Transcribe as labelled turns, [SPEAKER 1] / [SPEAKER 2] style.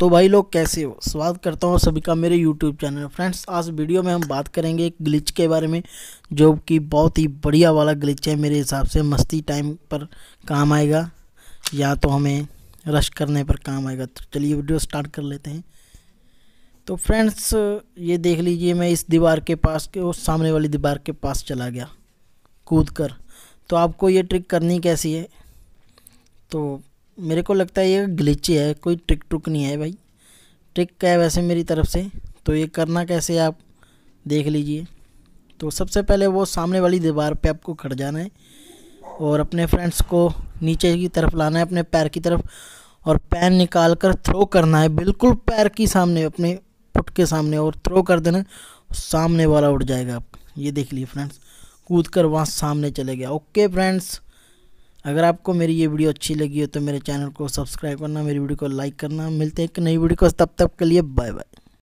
[SPEAKER 1] तो भाई लोग कैसे हो स्वागत करता हूँ सभी का मेरे YouTube चैनल फ्रेंड्स आज वीडियो में हम बात करेंगे एक ग्लिच के बारे में जो कि बहुत ही बढ़िया वाला ग्लिच है मेरे हिसाब से मस्ती टाइम पर काम आएगा या तो हमें रश करने पर काम आएगा तो चलिए वीडियो स्टार्ट कर लेते हैं तो फ्रेंड्स ये देख लीजिए मैं इस दीवार के पास के उस सामने वाली दीवार के पास चला गया कूद कर तो आपको ये ट्रिक करनी कैसी है तो मेरे को लगता है ये ग्लिची है कोई ट्रिक ट्रुक नहीं है भाई ट्रिक क्या है वैसे मेरी तरफ से तो ये करना कैसे आप देख लीजिए तो सबसे पहले वो सामने वाली दीवार पे आपको खड़ जाना है और अपने फ्रेंड्स को नीचे की तरफ लाना है अपने पैर की तरफ और पैन निकाल कर थ्रो करना है बिल्कुल पैर के सामने अपने फुट के सामने और थ्रो कर देना सामने वाला उठ जाएगा आप ये देख लीजिए फ्रेंड्स कूद कर वहाँ सामने चले गया ओके फ्रेंड्स अगर आपको मेरी ये वीडियो अच्छी लगी हो तो मेरे चैनल को सब्सक्राइब करना मेरी वीडियो को लाइक करना मिलते हैं एक नई वीडियो को तब तक के लिए बाय बाय